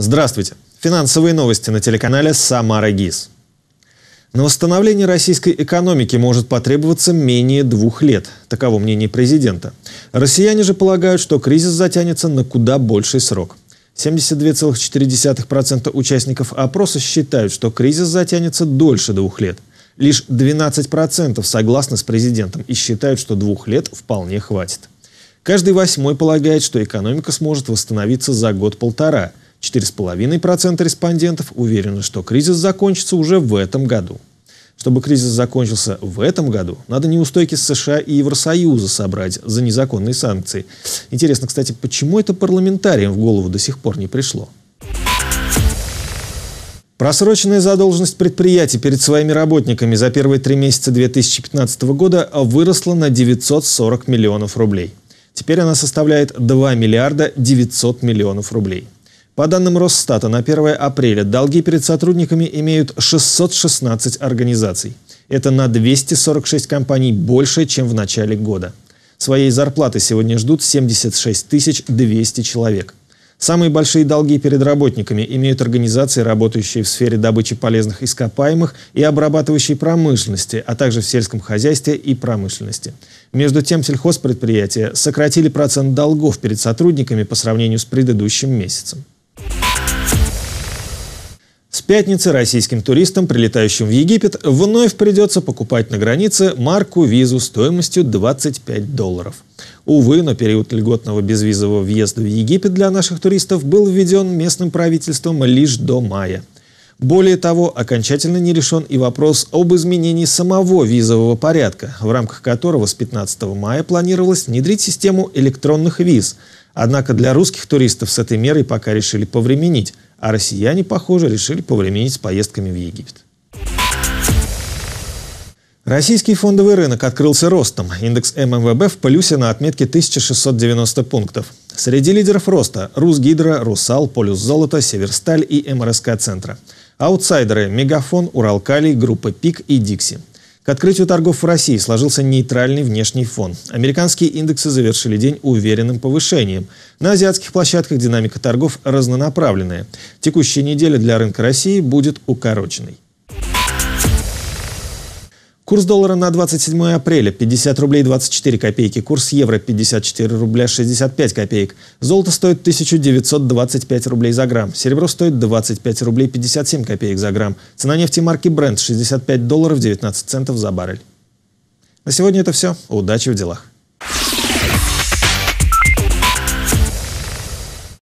Здравствуйте. Финансовые новости на телеканале «Самара ГИС». На восстановление российской экономики может потребоваться менее двух лет. Таково мнение президента. Россияне же полагают, что кризис затянется на куда больший срок. 72,4% участников опроса считают, что кризис затянется дольше двух лет. Лишь 12% согласны с президентом и считают, что двух лет вполне хватит. Каждый восьмой полагает, что экономика сможет восстановиться за год-полтора – 4,5% респондентов уверены, что кризис закончится уже в этом году. Чтобы кризис закончился в этом году, надо неустойки США и Евросоюза собрать за незаконные санкции. Интересно, кстати, почему это парламентариям в голову до сих пор не пришло? Просроченная задолженность предприятий перед своими работниками за первые три месяца 2015 года выросла на 940 миллионов рублей. Теперь она составляет 2 миллиарда 900 миллионов рублей. По данным Росстата, на 1 апреля долги перед сотрудниками имеют 616 организаций. Это на 246 компаний больше, чем в начале года. Своей зарплаты сегодня ждут 76 200 человек. Самые большие долги перед работниками имеют организации, работающие в сфере добычи полезных ископаемых и обрабатывающей промышленности, а также в сельском хозяйстве и промышленности. Между тем, сельхозпредприятия сократили процент долгов перед сотрудниками по сравнению с предыдущим месяцем пятнице российским туристам, прилетающим в Египет, вновь придется покупать на границе марку визу стоимостью 25 долларов. Увы, но период льготного безвизового въезда в Египет для наших туристов был введен местным правительством лишь до мая. Более того, окончательно не решен и вопрос об изменении самого визового порядка, в рамках которого с 15 мая планировалось внедрить систему электронных виз. Однако для русских туристов с этой мерой пока решили повременить – а россияне, похоже, решили повременить с поездками в Египет. Российский фондовый рынок открылся ростом. Индекс ММВБ в плюсе на отметке 1690 пунктов. Среди лидеров роста – Русгидро, Русал, Полюс Золото, Северсталь и МРСК Центра. Аутсайдеры – Мегафон, Уралкалий, Группа Пик и Дикси. К открытию торгов в России сложился нейтральный внешний фон. Американские индексы завершили день уверенным повышением. На азиатских площадках динамика торгов разнонаправленная. Текущая неделя для рынка России будет укороченной. Курс доллара на 27 апреля 50 рублей 24 копейки, курс евро 54 рубля 65 копеек. Золото стоит 1925 рублей за грамм, серебро стоит 25 рублей 57 копеек за грамм. Цена нефти марки Brent 65 долларов 19 центов за баррель. На сегодня это все. Удачи в делах.